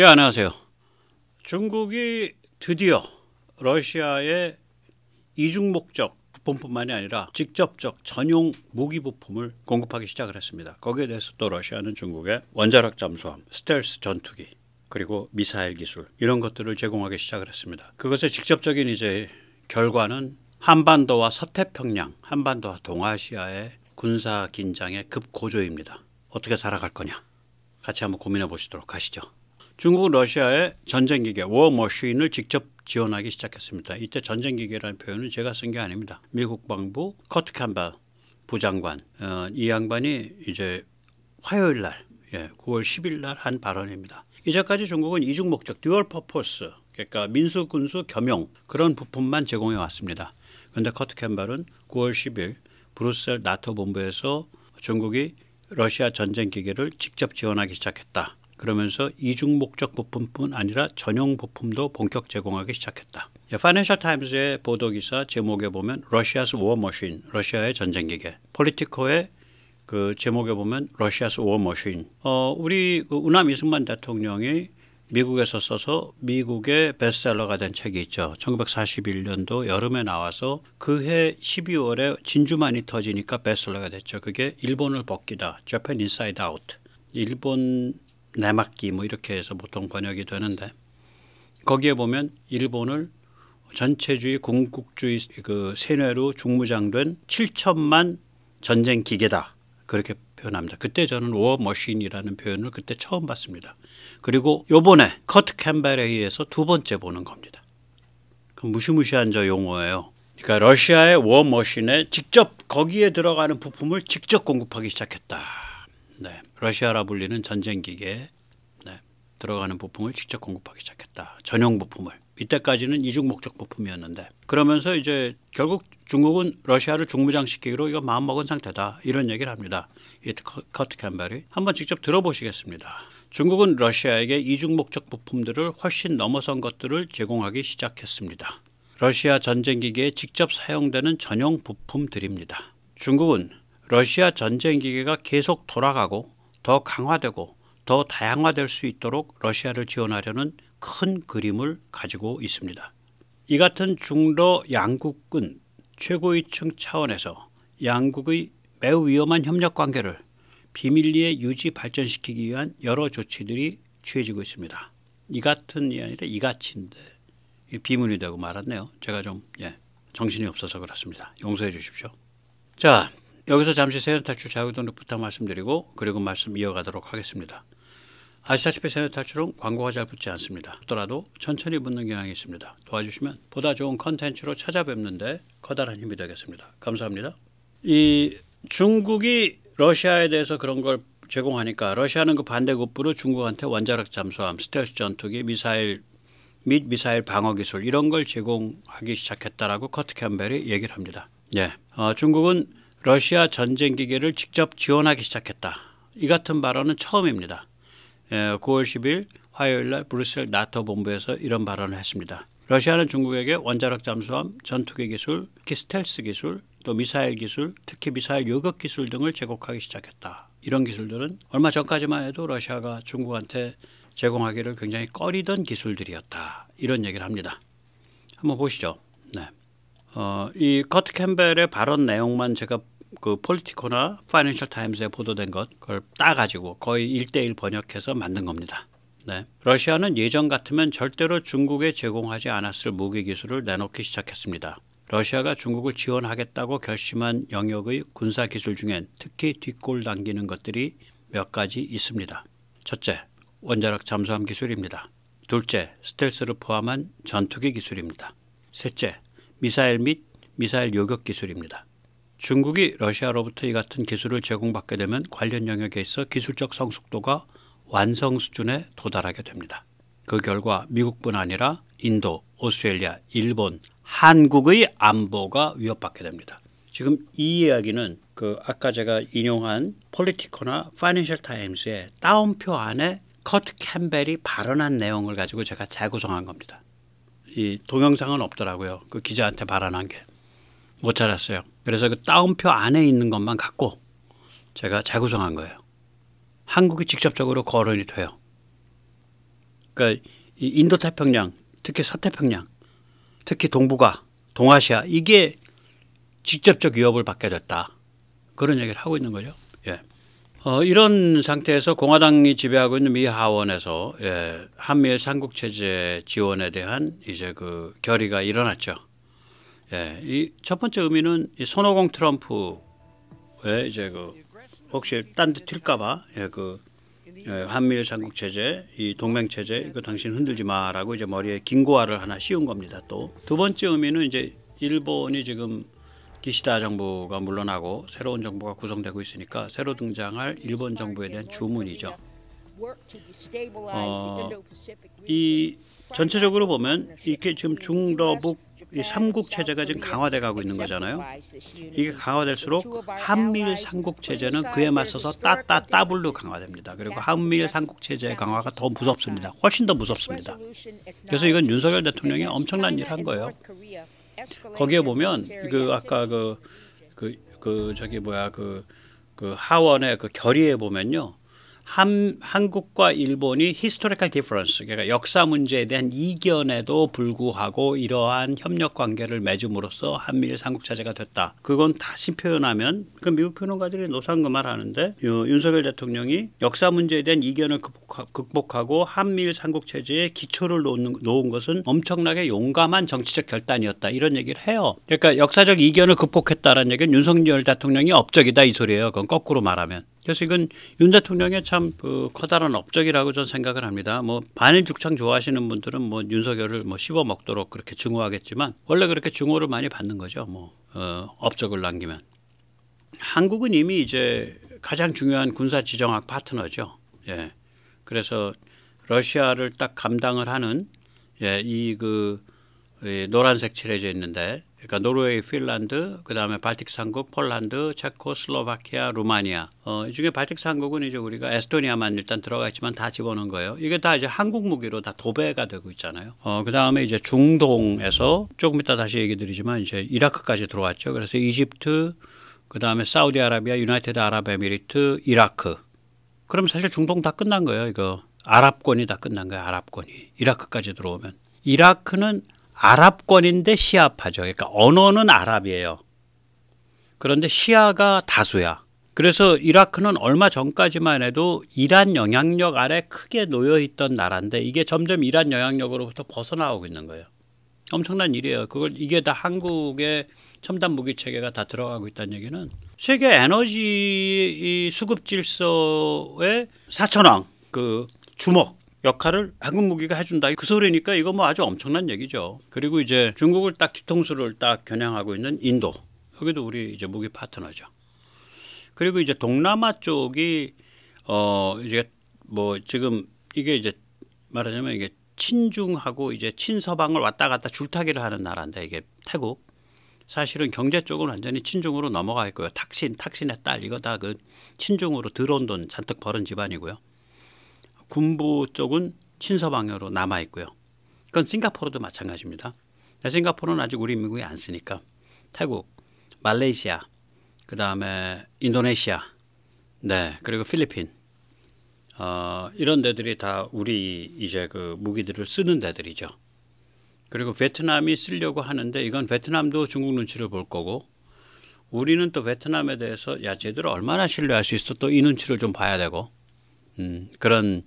예, 안녕하세요. 중국이 드디어 러시아의 이중 목적 부품뿐만이 아니라 직접적 전용 무기 부품을 공급하기 시작을 했습니다. 거기에 대해서 또 러시아는 중국에 원자력 잠수함, 스텔스 전투기, 그리고 미사일 기술 이런 것들을 제공하기 시작을 했습니다. 그것의 직접적인 이제 결과는 한반도와 서태평양, 한반도와 동아시아의 군사 긴장의 급고조입니다. 어떻게 살아갈 거냐? 같이 한번 고민해 보시도록 하시죠. 중국은 러시아의 전쟁 기계 워머신을 직접 지원하기 시작했습니다. 이때 전쟁 기계라는 표현은 제가 쓴 게 아닙니다. 미국 방부 커트 캄바 부장관 어, 이 양반이 이제 화요일 날 예, 9월 10일 날 한 발언입니다. 이제까지 중국은 이중 목적 듀얼 퍼포스 그러니까 민수 군수 겸용 그런 부품만 제공해 왔습니다. 그런데 커트 캠벨은 9월 10일 브루셀 나토 본부에서 중국이 러시아 전쟁 기계를 직접 지원하기 시작했다. 그러면서 이중 목적 부품뿐 아니라 전용 부품도 본격 제공하기 시작했다. 파이낸셜 예, 타임즈의 보도 기사 제목에 보면 러시아스 워 머신, 러시아의 전쟁 기계. 폴리티코의 그 제목에 보면 러시아스 워 머신. 어, 우리 그 우남 이승만 대통령이 미국에서 써서 미국의 베스트셀러가 된 책이 있죠. 1941년도 여름에 나와서 그해 12월에 진주만이 터지니까 베스트셀러가 됐죠. 그게 일본을 벗기다. Japan Inside Out. 일본 내막기 뭐 이렇게 해서 보통 번역이 되는데 거기에 보면 일본을 전체주의 공국주의 그 세뇌로 중무장된 7천만 전쟁 기계다 그렇게 표현합니다. 그때 저는 워머신이라는 표현을 그때 처음 봤습니다. 그리고 요번에 커트 캠벨에 의해서 두 번째 보는 겁니다. 무시무시한 저 용어예요. 그러니까 러시아의 워머신에 직접 거기에 들어가는 부품을 직접 공급하기 시작했다. 네, 러시아라 불리는 전쟁기계 네, 들어가는 부품을 직접 공급하기 시작했다. 전용 부품을. 이때까지는 이중 목적 부품이었는데 그러면서 이제 결국 중국은 러시아를 중무장시키기로 이거 마음먹은 상태다 이런 얘기를 합니다. 이 커트 캠벨이 한번 직접 들어보시겠습니다. 중국은 러시아에게 이중 목적 부품들을 훨씬 넘어선 것들을 제공하기 시작했습니다. 러시아 전쟁기계에 직접 사용되는 전용 부품들입니다. 중국은 러시아 전쟁 기계가 계속 돌아가고 더 강화되고 더 다양화될 수 있도록 러시아를 지원하려는 큰 그림을 가지고 있습니다. 이 같은 중러 양국은 최고위층 차원에서 양국의 매우 위험한 협력 관계를 비밀리에 유지 발전시키기 위한 여러 조치들이 취해지고 있습니다. 이 같은 이 아니라 이같인데 비문이 되고 말았네요. 제가 좀 예, 정신이 없어서 그렇습니다. 용서해 주십시오. 자, 여기서 잠시 세연탈출 자유등록 부탁 말씀드리고 그리고 말씀 이어가도록 하겠습니다. 아시다시피 세연탈출은 광고가 잘 붙지 않습니다. 그더라도 천천히 붙는 경향이 있습니다. 도와주시면 보다 좋은 컨텐츠로 찾아뵙는데 커다란 힘이 되겠습니다. 감사합니다. 이 중국이 러시아에 대해서 그런 걸 제공하니까 러시아는 그 반대급부로 중국한테 원자력 잠수함, 스텔스 전투기, 미사일 및 미사일 방어 기술 이런 걸 제공하기 시작했다라고 커트 캠벨이 얘기를 합니다. 예, 어, 중국은 러시아 전쟁 기계를 직접 지원하기 시작했다. 이 같은 발언은 처음입니다. 9월 10일 화요일 날 브뤼셀 나토 본부에서 이런 발언을 했습니다. 러시아는 중국에게 원자력 잠수함, 전투기 기술, 키스텔스 기술, 또 미사일 기술, 특히 미사일 요격 기술 등을 제공하기 시작했다. 이런 기술들은 얼마 전까지만 해도 러시아가 중국한테 제공하기를 굉장히 꺼리던 기술들이었다. 이런 얘기를 합니다. 한번 보시죠. 어, 이 커트 캠벨의 발언 내용만 제가 그 폴리티코나 파이낸셜 타임스에 보도된 것 그걸 따 가지고 거의 1대1 번역해서 만든 겁니다. 네. 러시아는 예전 같으면 절대로 중국에 제공하지 않았을 무기 기술을 내놓기 시작했습니다. 러시아가 중국을 지원하겠다고 결심한 영역의 군사 기술 중엔 특히 뒷골 당기는 것들이 몇 가지 있습니다. 첫째, 원자력 잠수함 기술입니다. 둘째, 스텔스를 포함한 전투기 기술입니다. 셋째, 미사일 및 미사일 요격 기술입니다. 중국이 러시아로부터 이 같은 기술을 제공받게 되면 관련 영역에 있어 기술적 성숙도가 완성 수준에 도달하게 됩니다. 그 결과 미국뿐 아니라 인도, 오스트레일리아, 일본, 한국의 안보가 위협받게 됩니다. 지금 이 이야기는 그 아까 제가 인용한 폴리티코나 파이낸셜 타임스의 따옴표 안에 커트 캠벨이 발언한 내용을 가지고 제가 재구성한 겁니다. 이 동영상은 없더라고요. 그 기자한테 발언한 게. 못 찾았어요. 그래서 그 따옴표 안에 있는 것만 갖고 제가 재구성한 거예요. 한국이 직접적으로 거론이 돼요. 그러니까 이 인도태평양, 특히 서태평양, 특히 동북아, 동아시아 이게 직접적 위협을 받게 됐다. 그런 얘기를 하고 있는 거죠. 예. 어, 이런 상태에서 공화당이 지배하고 있는 미 하원에서 예, 한미일 삼국 체제 지원에 대한 이제 그 결의가 일어났죠. 예, 이 첫 번째 의미는 이 손오공 트럼프의 이제 그 혹시 딴 데 튈까봐 예, 그 예, 한미일 삼국 체제, 이 동맹 체제 이거 당신 흔들지 마라고 이제 머리에 긴고화를 하나 씌운 겁니다. 또 두 번째 의미는 이제 일본이 지금 기시다 정부가 물러나고 새로운 정부가 구성되고 있으니까 새로 등장할 일본 정부에 대한 주문이죠. 어, 이 전체적으로 보면 이게 지금 중러북 이 삼국 체제가 지금 강화돼 가고 있는 거잖아요. 이게 강화될수록 한미일 삼국 체제는 그에 맞서서 따따 따블로 강화됩니다. 그리고 한미일 삼국 체제의 강화가 더 무섭습니다. 훨씬 더 무섭습니다. 그래서 이건 윤석열 대통령이 엄청난 일한 거예요. 거기에 보면 그 아까 그그그 그, 그 저기 뭐야 그그 그 하원의 그 결의에 보면요 한, 한국과 일본이 히스토리컬 디퍼런스 그러니까 역사 문제에 대한 이견에도 불구하고 이러한 협력 관계를 맺음으로써 한미일 삼국체제가 됐다. 그건 다시 표현하면 그 미국 평론가들이 노상 그 말하는데 윤석열 대통령이 역사 문제에 대한 이견을 극복하, 고 한미일 삼국체제의 기초를 놓는, 놓은 것은 엄청나게 용감한 정치적 결단이었다 이런 얘기를 해요. 그러니까 역사적 이견을 극복했다라는 얘기는 윤석열 대통령이 업적이다 이 소리예요. 그건 거꾸로 말하면. 그래서 이건 윤 대통령의 참그 어, 커다란 업적이라고 저는 생각을 합니다. 뭐 반일 죽창 좋아하시는 분들은 뭐 윤석열을 뭐 씹어 먹도록 그렇게 증오하겠지만 원래 그렇게 증오를 많이 받는 거죠. 뭐 어, 업적을 남기면 한국은 이미 이제 가장 중요한 군사 지정학 파트너죠. 예. 그래서 러시아를 딱 감당을 하는 예, 이그 노란색 칠해져 있는데 그러니까 노르웨이, 핀란드, 그 다음에 발틱 삼국, 폴란드, 체코, 슬로바키아, 루마니아. 어, 이 중에 발틱 삼국은 이제 우리가 에스토니아만 일단 들어가 있지만 다 집어넣은 거예요. 이게 다 이제 한국 무기로 다 도배가 되고 있잖아요. 어, 그 다음에 이제 중동에서 조금 이따 다시 얘기 드리지만 이제 이라크까지 들어왔죠. 그래서 이집트, 그 다음에 사우디아라비아, 유나이티드 아랍에미리트, 이라크. 그럼 사실 중동 다 끝난 거예요. 이거 아랍권이 다 끝난 거예요. 아랍권이 이라크까지 들어오면 이라크는 아랍권인데 시아파죠. 그러니까 언어는 아랍이에요. 그런데 시아가 다수야. 그래서 이라크는 얼마 전까지만 해도 이란 영향력 아래 크게 놓여 있던 나라인데 이게 점점 이란 영향력으로부터 벗어나오고 있는 거예요. 엄청난 일이에요. 그걸 이게 다 한국의 첨단 무기 체계가 다 들어가고 있다는 얘기는 세계 에너지 수급 질서의 사천왕 그 주먹 역할을 한국 무기가 해준다. 그 소리니까 이거 뭐 아주 엄청난 얘기죠. 그리고 이제 중국을 딱 뒤통수를 딱 겨냥하고 있는 인도. 여기도 우리 이제 무기 파트너죠. 그리고 이제 동남아 쪽이 어 이제 뭐 지금 이게 이제 말하자면 이게 친중하고 이제 친서방을 왔다 갔다 줄타기를 하는 나라인데 이게 태국 사실은 경제 쪽은 완전히 친중으로 넘어가 있고요. 탁신, 탁신의 딸 이거 다그 친중으로 들어온 돈 잔뜩 벌은 집안이고요. 군부 쪽은 친서방으로 남아 있고요. 그건 싱가포르도 마찬가지입니다. 싱가포르는 아직 우리 미국에안 쓰니까 태국, 말레이시아, 그 다음에 인도네시아, 네 그리고 필리핀 어, 이런 데들이 다 우리 이제 그 무기들을 쓰는 데들이죠. 그리고 베트남이 쓰려고 하는데 이건 베트남도 중국 눈치를 볼 거고 우리는 또 베트남에 대해서 야 쟤들 을 얼마나 신뢰할 수 있어 또 이 눈치를 좀 봐야 되고 음, 그런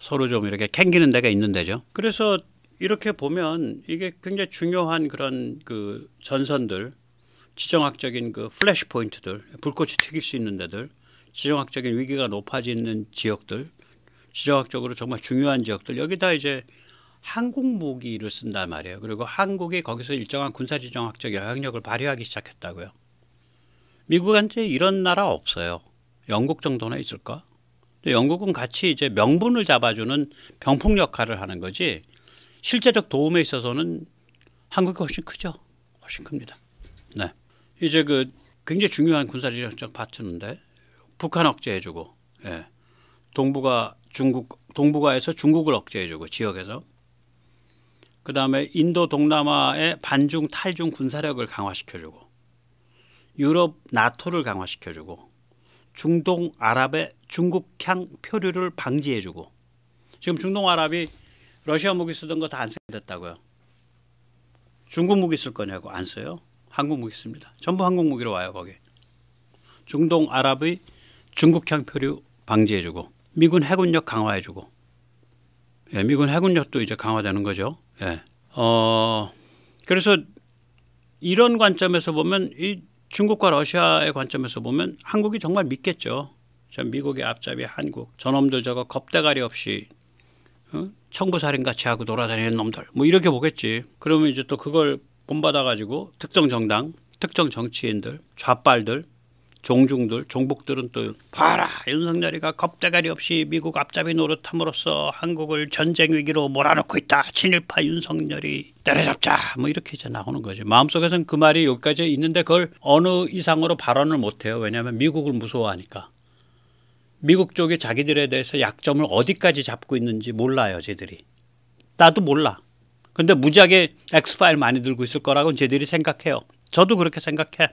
서로 좀 이렇게 캥기는 데가 있는 데죠. 그래서 이렇게 보면 이게 굉장히 중요한 그런 그 전선들, 지정학적인 그 플래시 포인트들, 불꽃이 튀길 수 있는 데들, 지정학적인 위기가 높아지는 지역들, 지정학적으로 정말 중요한 지역들 여기다 이제 한국 무기를 쓴단 말이에요. 그리고 한국이 거기서 일정한 군사지정학적 영향력을 발휘하기 시작했다고요. 미국한테 이런 나라 없어요. 영국 정도나 있을까? 영국은 같이 이제 명분을 잡아주는 병풍 역할을 하는 거지 실제적 도움에 있어서는 한국이 훨씬 크죠. 훨씬 큽니다. 네. 이제 그 굉장히 중요한 군사적 파트너인데 북한 억제해주고 예. 동북아 중국 동북아에서 중국을 억제해주고 지역에서 그 다음에 인도 동남아의 반중 탈중 군사력을 강화시켜주고 유럽 나토를 강화시켜주고 중동 아랍의 중국향 표류를 방지해주고 지금 중동 아랍이 러시아 무기 쓰던 거 다안 쓰게 다고요 중국 무기 쓸 거냐고 안 써요. 한국 무기 씁니다. 전부 한국 무기로 와요 거기. 중동 아랍의 중국향 표류 방지해주고 미군 해군력 강화해주고 예, 미군 해군력도 이제 강화되는 거죠. 예. 어, 그래서 이런 관점에서 보면 이 중국과 러시아의 관점에서 보면 한국이 정말 믿겠죠. 전 미국의 앞잡이 한국 저놈들 저거 겁대가리 없이 어? 청부살인 같이 하고 돌아다니는 놈들 뭐 이렇게 보겠지. 그러면 이제 또 그걸 본받아 가지고 특정 정당, 특정 정치인들, 좌빨들, 종중들, 종북들은 또 봐라 윤석열이가 겁대가리 없이 미국 앞잡이 노릇함으로써 한국을 전쟁 위기로 몰아넣고 있다. 친일파 윤석열이 때려잡자. 뭐 이렇게 이제 나오는 거지. 마음속에서는그 말이 여기까지 있는데 그걸 어느 이상으로 발언을 못 해요. 왜냐하면 미국을 무서워하니까. 미국 쪽이 자기들에 대해서 약점을 어디까지 잡고 있는지 몰라요, 쟤들이. 나도 몰라. 근데 무지하게 엑스파일 많이 들고 있을 거라고 쟤들이 생각해요. 저도 그렇게 생각해.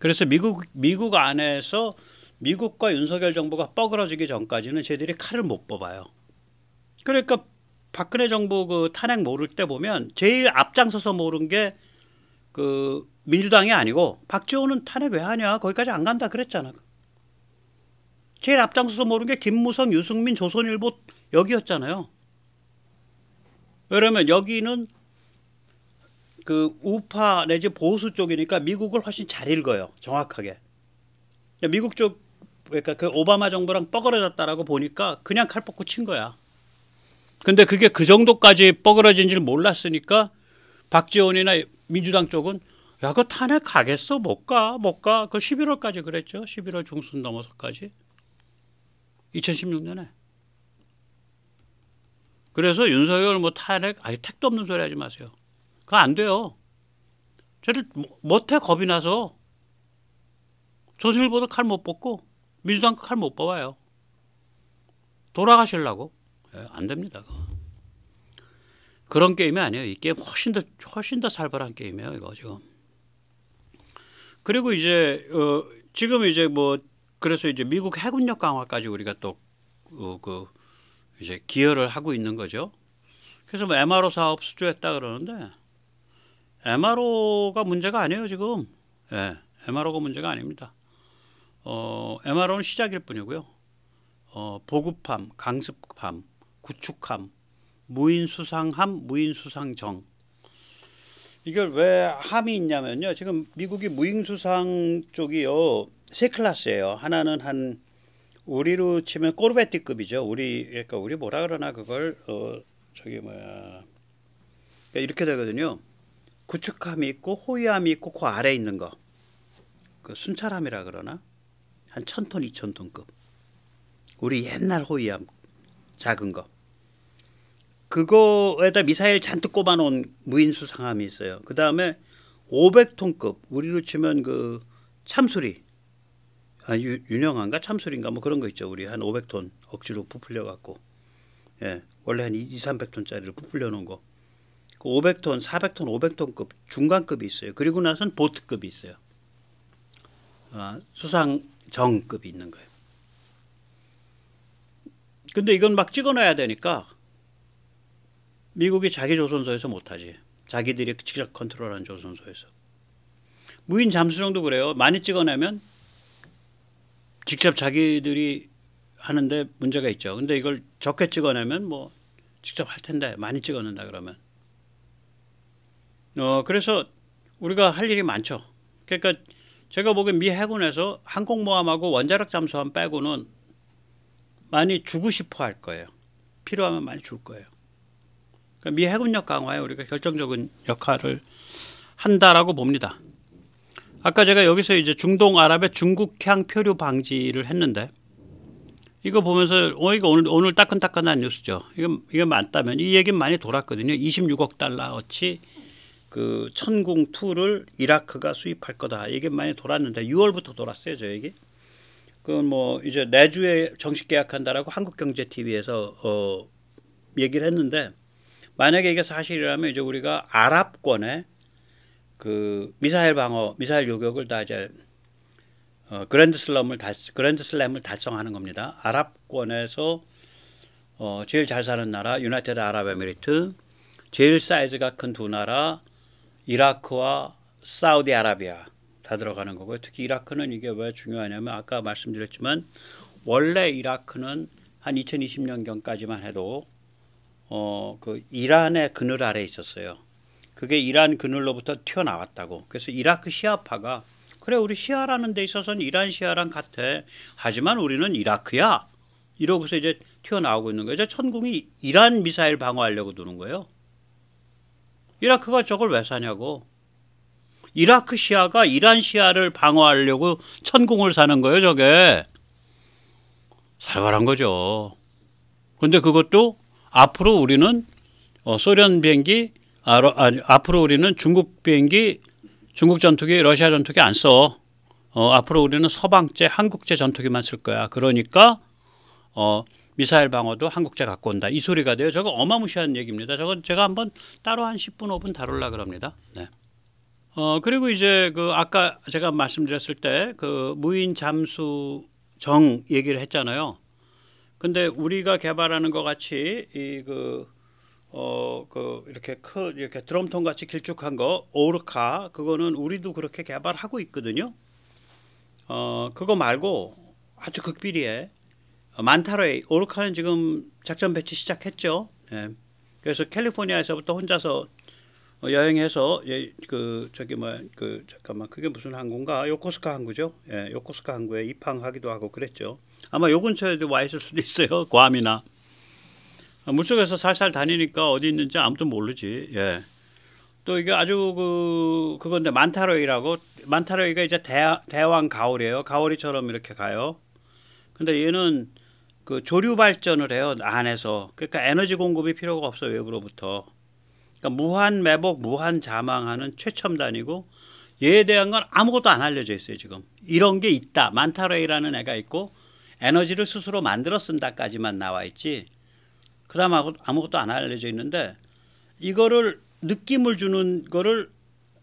그래서 미국 미국 안에서 미국과 윤석열 정부가 뻐그러지기 전까지는 쟤들이 칼을 못 뽑아요. 그러니까 박근혜 정부 그 탄핵 모를 때 보면 제일 앞장서서 모른 게 그 민주당이 아니고 박지원은 탄핵 왜 하냐 거기까지 안 간다 그랬잖아. 제일 앞장서서 모른 게 김무성, 유승민, 조선일보 여기였잖아요. 왜냐면 여기는 그 우파 내지 보수 쪽이니까 미국을 훨씬 잘 읽어요. 정확하게. 그러니까 미국 쪽 그러니까 그 오바마 정부랑 뻐그러졌다라고 보니까 그냥 칼 뻗고 친 거야. 근데 그게 그 정도까지 뻐그러진 줄 몰랐으니까 박지원이나 민주당 쪽은 야, 그 탄핵 가겠어? 못 가, 못 가. 그 11월까지 그랬죠. 11월 중순 넘어서까지. 2016년에. 그래서 윤석열 뭐 탄핵 아예 택도 없는 소리 하지 마세요. 그거 안 돼요. 저를 뭐, 못해 겁이 나서 조선일보도 칼 못 뽑고 민주당 칼 못 뽑아요. 돌아가시려고 네, 안 됩니다. 그거. 그런 게임이 아니에요. 이 게임 훨씬 더 훨씬 더 살벌한 게임이에요. 이거 지금. 그리고 이제 어, 지금 이제 뭐 그래서 이제 미국 해군력 강화까지 우리가 또그 어, 그 이제 기여를 하고 있는 거죠. 그래서 뭐 MRO 사업 수주했다 그러는데 MRO가 문제가 아니에요 지금. 예, 네, MRO가 문제가 아닙니다. 어, MRO는 시작일 뿐이고요. 어, 보급함, 강습함, 구축함, 무인수상함, 무인수상정. 이걸 왜 함이 있냐면요. 지금 미국이 무인수상 쪽이요. 세 클래스예요. 하나는 한 우리로 치면 꼬르베티급이죠. 우리 그러니까 우리 뭐라 그러나 그걸 어 저기 뭐야 그러니까 이렇게 되거든요. 구축함이 있고 호위함이 있고 그 아래 있는 거. 그 순찰함이라 그러나 한 천 톤, 이천 톤급. 우리 옛날 호위함 작은 거. 그거에다 미사일 잔뜩 꼽아놓은 무인수상함이 있어요. 그 다음에 500톤급 우리로 치면 그 참수리 아, 유, 윤영한가 참술인가 뭐 그런 거 있죠. 우리 한 500톤 억지로 부풀려 갖고 예, 원래 한 2, 300톤짜리를 부풀려 놓은 거. 그 500톤, 400톤, 500톤급 중간급이 있어요. 그리고 나선 보트급이 있어요. 아, 수상 정급이 있는 거예요. 근데 이건 막 찍어놔야 되니까 미국이 자기 조선소에서 못하지. 자기들이 직접 컨트롤한 조선소에서. 무인 잠수정도 그래요. 많이 찍어내면 직접 자기들이 하는데 문제가 있죠. 근데 이걸 적게 찍어내면 뭐 직접 할 텐데 많이 찍어낸다 그러면 어 그래서 우리가 할 일이 많죠. 그러니까 제가 보기엔 미 해군에서 항공모함하고 원자력 잠수함 빼고는 많이 주고 싶어 할 거예요. 필요하면 많이 줄 거예요. 그러니까 미 해군력 강화에 우리가 결정적인 역할을 한다라고 봅니다. 아까 제가 여기서 이제 중동 아랍의 중국향 표류 방지를 했는데 이거 보면서 어 이거 오늘 오늘 따끈따끈한 뉴스죠. 이거 이거 맞다면 이 얘기는 많이 돌았거든요. 26억 달러어치 그 천궁 2를 이라크가 수입할 거다. 이게 많이 돌았는데 6월부터 돌았어요, 저 얘기. 그건 뭐 이제 내주에 정식 계약한다라고 한국경제TV에서 어 얘기를 했는데 만약에 이게 사실이라면 이제 우리가 아랍권에 그 미사일 방어, 미사일 요격을 다 이제 어, 그랜드 슬럼을 달, 그랜드 슬램을 달성하는 겁니다. 아랍권에서 어, 제일 잘 사는 나라 유나이티드 아랍에미리트, 제일 사이즈가 큰 두 나라 이라크와 사우디아라비아 다 들어가는 거고요. 특히 이라크는 이게 왜 중요하냐면 아까 말씀드렸지만 원래 이라크는 한 2020년경까지만 해도 어, 그 이란의 그늘 아래 있었어요. 그게 이란 그늘로부터 튀어나왔다고. 그래서 이라크 시아파가 그래 우리 시아라는 데 있어서는 이란 시아랑 같아. 하지만 우리는 이라크야. 이러고서 이제 튀어나오고 있는 거죠 천궁이 이란 미사일 방어하려고 두는 거예요. 이라크가 저걸 왜 사냐고. 이라크 시아가 이란 시아를 방어하려고 천궁을 사는 거예요, 저게. 살벌한 거죠. 근데 그것도 앞으로 우리는 어, 소련 비행기 아, 러, 아니, 앞으로 우리는 중국 비행기, 중국 전투기, 러시아 전투기 안 써. 어, 앞으로 우리는 서방제, 한국제 전투기만 쓸 거야. 그러니까 어, 미사일 방어도 한국제 갖고 온다. 이 소리가 돼요. 저거 어마무시한 얘기입니다. 저건 제가 한번 따로 한 10분, 5분 다룰라 그럽니다. 네. 어, 그리고 이제 그 아까 제가 말씀드렸을 때 그 무인 잠수 정 얘기를 했잖아요. 근데 우리가 개발하는 것 같이 이그 어그 이렇게 큰 이렇게 드럼통 같이 길쭉한 거 오르카 그거는 우리도 그렇게 개발하고 있거든요. 어 그거 말고 아주 극비리에 어, 만타로에 오르카는 지금 작전 배치 시작했죠. 예. 그래서 캘리포니아에서부터 혼자서 어, 여행해서 예, 그 저기 뭐그 잠깐만 그게 무슨 항공가 요코스카 항구죠. 예, 요코스카 항구에 입항하기도 하고 그랬죠. 아마 요 근처에도 와 있을 수도 있어요. 괌이나. 아, 물속에서 살살 다니니까 어디 있는지 아무도 모르지. 예. 또 이게 아주 그 그건데 만타로이라고 만타로이가 이제 대, 대왕 가오리예요. 가오리처럼 이렇게 가요. 근데 얘는 그 조류 발전을 해요 안에서. 그러니까 에너지 공급이 필요가 없어 외부로부터. 그러니까 무한 매복, 무한 자망하는 최첨단이고 얘에 대한 건 아무것도 안 알려져 있어요 지금. 이런 게 있다. 만타로이라는 애가 있고 에너지를 스스로 만들어 쓴다까지만 나와 있지. 그 다음 아무것도 안 알려져 있는데 이거를 느낌을 주는 거를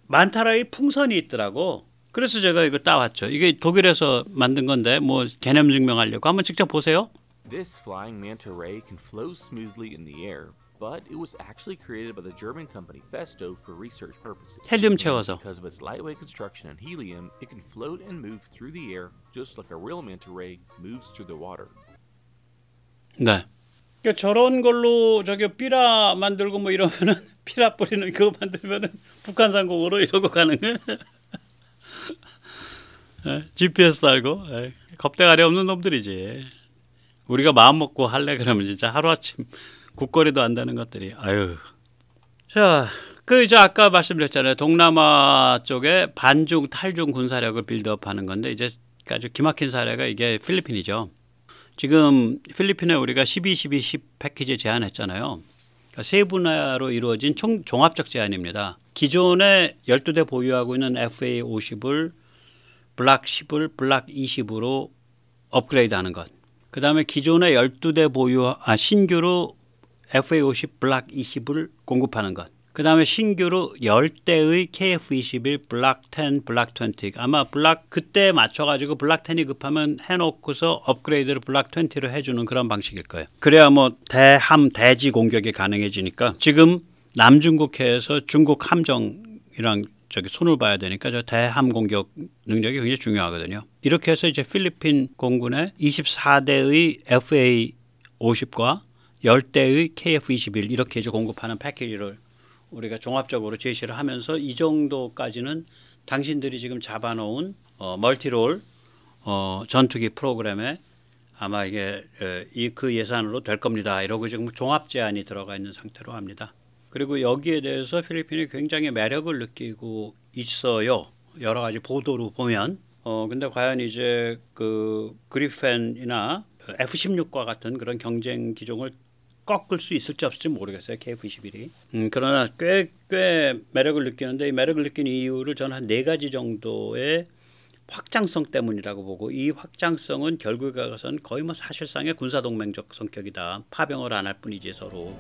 만타라의 풍선이 있더라고. 그래서 제가 이거 따왔죠. 이게 독일에서 만든 건데 뭐 개념 증명하려고 한번 직접 보세요. This flying manta ray can flow smoothly in the air, but it was actually created by the German company Festo for research purposes. 헬륨 채워서. Because of its lightweight construction and helium, it can float and move through the air just like a real manta ray moves through the water. 네. 그러니까 저런 걸로 저기 삐라 만들고 뭐 이러면은 삐라 뿌리는 그거 만들면은 북한산 공으로 이러고 가는 거예요. GPS 달고 겁대가리 없는 놈들이지. 우리가 마음 먹고 할래 그러면 진짜 하루아침 국거리도 안다는 것들이 아유. 자, 그 이제 아까 말씀드렸잖아요. 동남아 쪽에 반중 탈중 군사력을 빌드업하는 건데 이제 아주 기막힌 사례가 이게 필리핀이죠. 지금 필리핀에 우리가 12, 12, 10 패키지 제안했잖아요. 그러니까 세 분야로 이루어진 총, 종합적 제안입니다. 기존에 12대 보유하고 있는 FA 50을 블락 10을 블락 20으로 업그레이드 하는 것. 그 다음에 기존의 12대 보유, 아, 신규로 FA 50 블락 20을 공급하는 것. 그 다음에 신규로 열대의 KF21 블락 10, 블락 20 아마 블락 그때 맞춰가지고 블락 10이 급하면 해놓고서 업그레이드를 블락 20로 해주는 그런 방식일 거예요. 그래야 뭐 대함 대지 공격이 가능해지니까 지금 남중국해에서 중국 함정이랑 저기 손을 봐야 되니까 저 대함 공격 능력이 굉장히 중요하거든요. 이렇게 해서 이제 필리핀 공군의 24대의 FA 50과 열대의 KF21 이렇게 이제 공급하는 패키지를 우리가 종합적으로 제시를 하면서 이 정도까지는 당신들이 지금 잡아놓은 어, 멀티롤 어, 전투기 프로그램에 아마 이게 이 그 예산으로 될 겁니다. 이러고 지금 종합 제안이 들어가 있는 상태로 합니다. 그리고 여기에 대해서 필리핀이 굉장히 매력을 느끼고 있어요. 여러 가지 보도로 보면 어 근데 과연 이제 그 그리펜이나 F-16과 같은 그런 경쟁 기종을 꺾을 수 있을지 없을지 모르겠어요. KF-21이. 음, 그러나 꽤, 꽤 매력을 느끼는데 이 매력을 느낀 이유를 저는 한 네 가지 정도의 확장성 때문이라고 보고 이 확장성은 결국에 가서는 거의 뭐 사실상의 군사동맹적 성격이다. 파병을 안 할 뿐이지 서로.